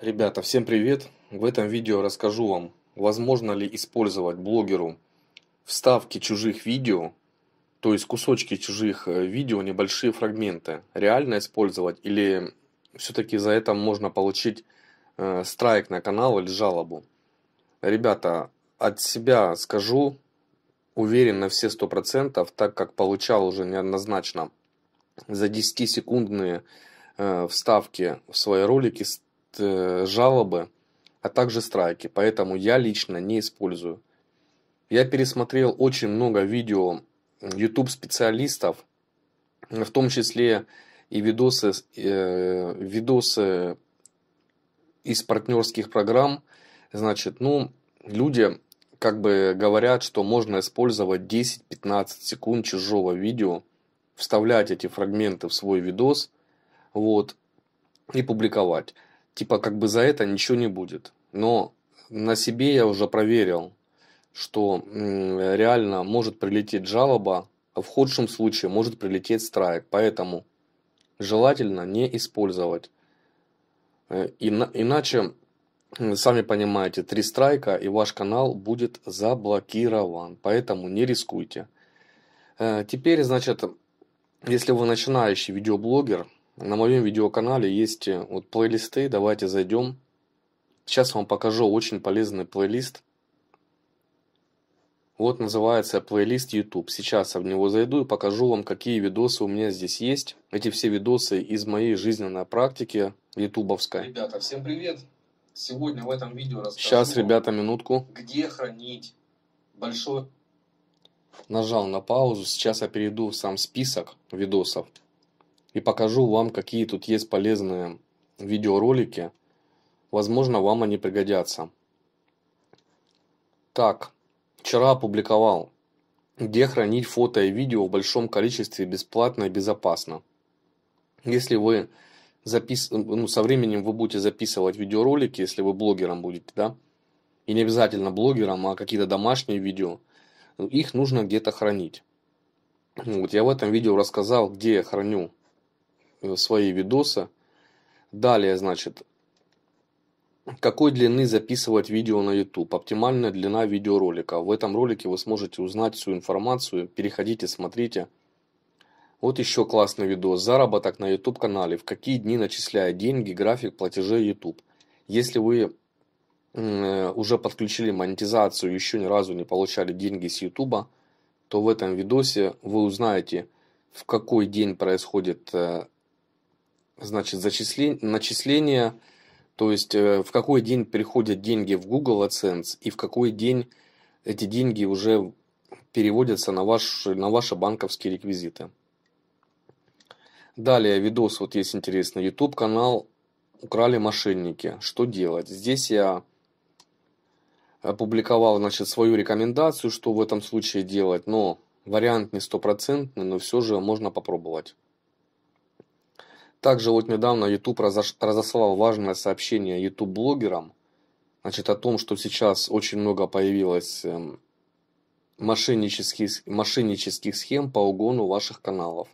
Ребята, всем привет! В этом видео расскажу вам, возможно ли использовать блогеру вставки чужих видео, то есть кусочки чужих э, видео, небольшие фрагменты, реально использовать или все-таки за это можно получить э, страйк на канал или жалобу. Ребята, от себя скажу, уверен на все процентов, так как получал уже неоднозначно за 10-секундные э, вставки в свои ролики Э, жалобы, а также страйки, поэтому я лично не использую. Я пересмотрел очень много видео YouTube специалистов, в том числе и видосы, э, видосы из партнерских программ. Значит, ну, люди как бы говорят, что можно использовать 10-15 секунд чужого видео, вставлять эти фрагменты в свой видос, вот, и публиковать типа как бы за это ничего не будет. Но на себе я уже проверил, что реально может прилететь жалоба, а в худшем случае может прилететь страйк. Поэтому желательно не использовать. Э, иначе, сами понимаете, три страйка и ваш канал будет заблокирован. Поэтому не рискуйте. Э, теперь, значит, если вы начинающий видеоблогер, на моем видеоканале есть э, вот плейлисты, давайте зайдем. Сейчас вам покажу очень полезный плейлист. Вот называется плейлист YouTube. Сейчас я в него зайду и покажу вам, какие видосы у меня здесь есть. Эти все видосы из моей жизненной практики ютубовской. Ребята, всем привет! Сегодня в этом видео расскажу Сейчас, ребята, минутку. Где хранить большой... Нажал на паузу. Сейчас я перейду в сам список видосов и покажу вам, какие тут есть полезные видеоролики. Возможно, вам они пригодятся. Так, вчера опубликовал, где хранить фото и видео в большом количестве бесплатно и безопасно. Если вы запис... ну, со временем вы будете записывать видеоролики, если вы блогером будете, да, и не обязательно блогером, а какие-то домашние видео, их нужно где-то хранить. Вот я в этом видео рассказал, где я храню Э, свои видосы. Далее, значит, какой длины записывать видео на YouTube? Оптимальная длина видеоролика. В этом ролике вы сможете узнать всю информацию. Переходите, смотрите. Вот еще классный видос. Заработок на YouTube канале. В какие дни начисляют деньги, график платежей YouTube. Если вы э, уже подключили монетизацию и еще ни разу не получали деньги с YouTube, то в этом видосе вы узнаете, в какой день происходит э, значит, зачисление, начисление, то есть э, в какой день приходят деньги в Google AdSense и в какой день эти деньги уже переводятся на, ваш, на ваши банковские реквизиты. Далее видос, вот есть интересный YouTube канал «Украли мошенники. Что делать?». Здесь я опубликовал значит, свою рекомендацию, что в этом случае делать, но вариант не стопроцентный, но все же можно попробовать. Также вот недавно YouTube разослал важное сообщение YouTube-блогерам, значит, о том, что сейчас очень много появилось эм, мошеннических, мошеннических схем по угону ваших каналов.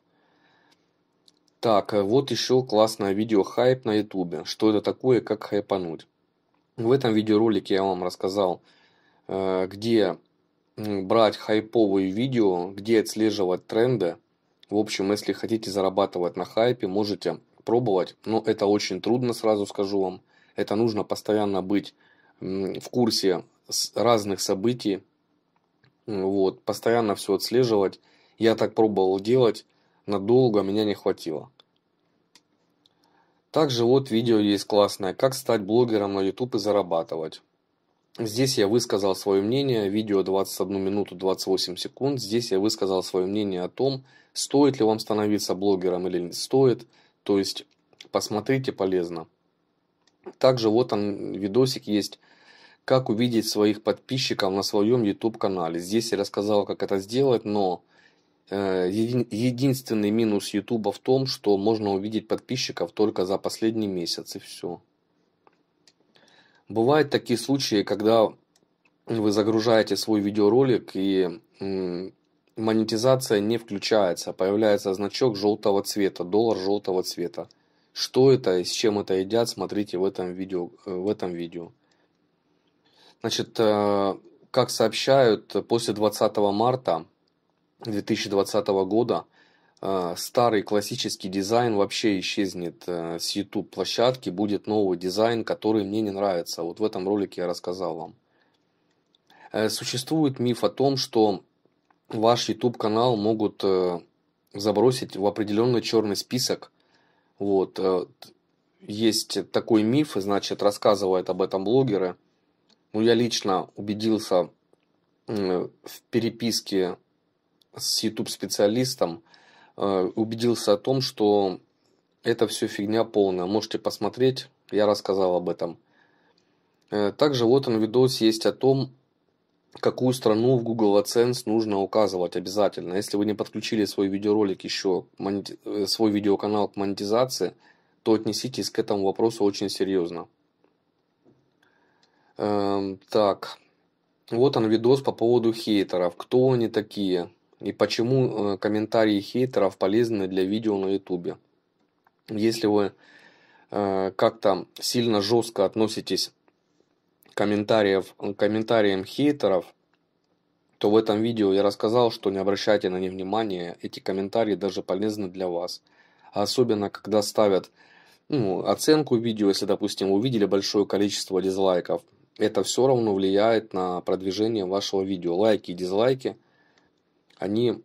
Так, э, вот еще классное видео «Хайп» на YouTube. Что это такое, как хайпануть. В этом видеоролике я вам рассказал, э, где брать хайповые видео, где отслеживать тренды, в общем, если хотите зарабатывать на хайпе, можете пробовать, но ну, это очень трудно, сразу скажу вам. Это нужно постоянно быть в курсе разных событий, вот, постоянно все отслеживать. Я так пробовал делать, надолго меня не хватило. Также вот видео есть классное, как стать блогером на YouTube и зарабатывать. Здесь я высказал свое мнение, видео 21 минуту 28 секунд. Здесь я высказал свое мнение о том, стоит ли вам становиться блогером или не стоит. То есть посмотрите полезно. Также вот он видосик есть, как увидеть своих подписчиков на своем YouTube канале. Здесь я рассказал, как это сделать, но э, единственный минус YouTube в том, что можно увидеть подписчиков только за последний месяц и все. Бывают такие случаи, когда вы загружаете свой видеоролик и монетизация не включается, появляется значок желтого цвета, доллар желтого цвета. Что это и с чем это едят, смотрите в этом видео. Э, в этом видео. Значит, э, как сообщают, после 20 марта 2020 года а, старый классический дизайн вообще исчезнет э, с YouTube площадки, будет новый дизайн, который мне не нравится. Вот в этом ролике я рассказал вам. Э, существует миф о том, что ваш YouTube канал могут э, забросить в определенный черный список. Вот. Есть такой миф, значит, рассказывают об этом блогеры. Ну, я лично убедился в переписке с YouTube-специалистом, Э, убедился о том, что это все фигня полная. Можете посмотреть, я рассказал об этом. Э, также вот он видос есть о том, какую страну в Google AdSense нужно указывать обязательно. Если вы не подключили свой видеоролик еще, э, свой видеоканал к монетизации, то отнеситесь к этому вопросу очень серьезно. Эм, так, вот он видос по поводу хейтеров. Кто они такие? и почему э, комментарии хейтеров полезны для видео на ютубе. Если вы э, как-то сильно жестко относитесь э, к комментариям хейтеров, то в этом видео я рассказал, что не обращайте на них внимания, эти комментарии даже полезны для вас. Особенно, когда ставят ну, оценку видео, если, допустим, увидели большое количество дизлайков, это все равно влияет на продвижение вашего видео. Лайки и дизлайки они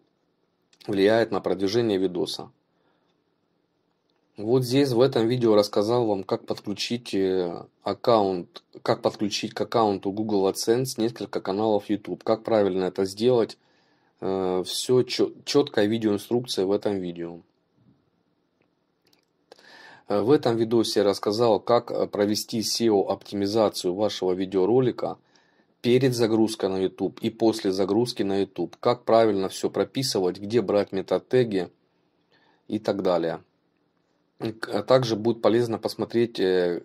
влияют на продвижение видоса. Вот здесь в этом видео рассказал вам, как подключить э, аккаунт, как подключить к аккаунту Google AdSense несколько каналов YouTube, как правильно это сделать. Э, Все четкая видеоинструкция в этом видео. Э, в этом видео я рассказал, как провести SEO-оптимизацию вашего видеоролика – перед загрузкой на YouTube и после загрузки на YouTube. Как правильно все прописывать, где брать метатеги и так далее. А также будет полезно посмотреть, э,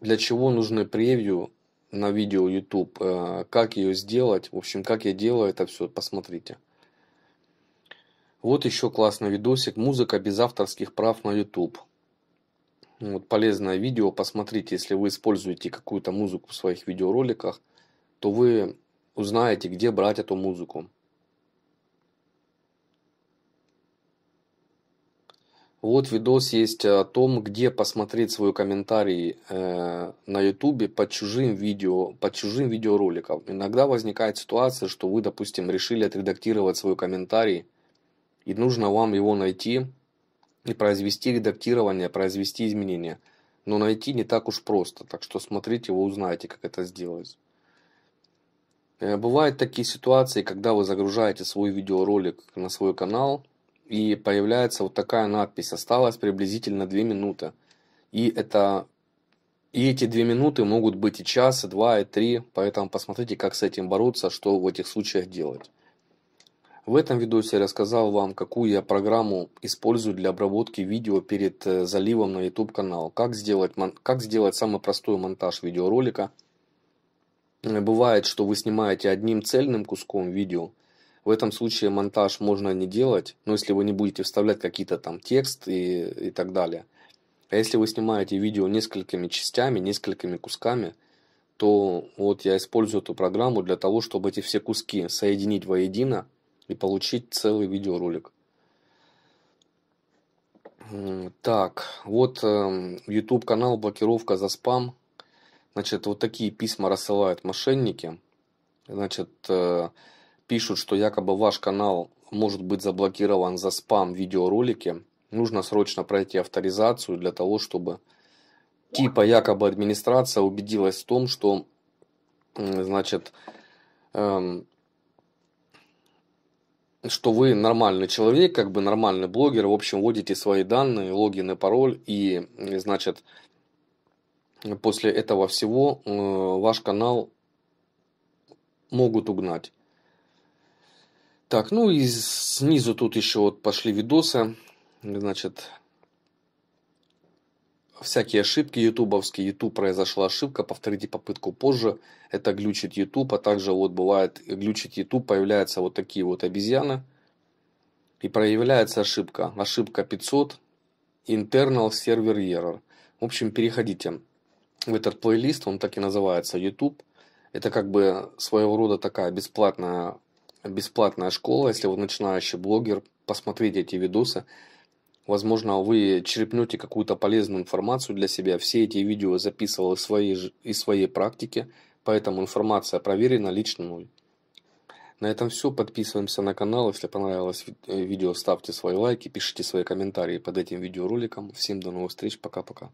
для чего нужны превью на видео YouTube, э, как ее сделать, в общем, как я делаю это все, посмотрите. Вот еще классный видосик «Музыка без авторских прав на YouTube». Вот полезное видео, посмотрите, если вы используете какую-то музыку в своих видеороликах – то вы узнаете, где брать эту музыку. Вот видос есть о том, где посмотреть свой комментарий э, на YouTube под чужим видео, под чужим видеороликом. Иногда возникает ситуация, что вы, допустим, решили отредактировать свой комментарий, и нужно вам его найти и произвести редактирование, произвести изменения. Но найти не так уж просто, так что смотрите, вы узнаете, как это сделать. Э, бывают такие ситуации, когда вы загружаете свой видеоролик на свой канал, и появляется вот такая надпись «Осталось приблизительно 2 минуты». И, это, и эти 2 минуты могут быть и час, и два, и три, поэтому посмотрите, как с этим бороться, что в этих случаях делать. В этом видосе я рассказал вам, какую я программу использую для обработки видео перед э, заливом на YouTube канал, как сделать, как сделать самый простой монтаж видеоролика – Бывает, что вы снимаете одним цельным куском видео. В этом случае монтаж можно не делать, но если вы не будете вставлять какие-то там текст и, и так далее. А если вы снимаете видео несколькими частями, несколькими кусками, то вот я использую эту программу для того, чтобы эти все куски соединить воедино и получить целый видеоролик. Так, вот эм, YouTube канал блокировка за спам Значит, вот такие письма рассылают мошенники. Значит, э, пишут, что якобы ваш канал может быть заблокирован за спам видеоролики. Нужно срочно пройти авторизацию для того, чтобы типа якобы администрация убедилась в том, что значит, эм, что вы нормальный человек, как бы нормальный блогер, в общем, вводите свои данные, логин и пароль, и, значит, после этого всего э, ваш канал могут угнать. Так, ну и снизу тут еще вот пошли видосы. Значит, всякие ошибки ютубовские. Ютуб произошла ошибка, повторите попытку позже. Это глючит Ютуб, а также вот бывает глючит Ютуб, появляются вот такие вот обезьяны. И проявляется ошибка. Ошибка 500, internal server error. В общем, переходите в этот плейлист, он так и называется, YouTube. Это как бы своего рода такая бесплатная, бесплатная школа. Если вы начинающий блогер, посмотрите эти видосы. Возможно, вы черепнете какую-то полезную информацию для себя. Все эти видео записывал из своей, из своей практики, поэтому информация проверена лично мной. На этом все. Подписываемся на канал. Если понравилось э, видео, ставьте свои лайки, пишите свои комментарии под этим видеороликом. Всем до новых встреч. Пока-пока.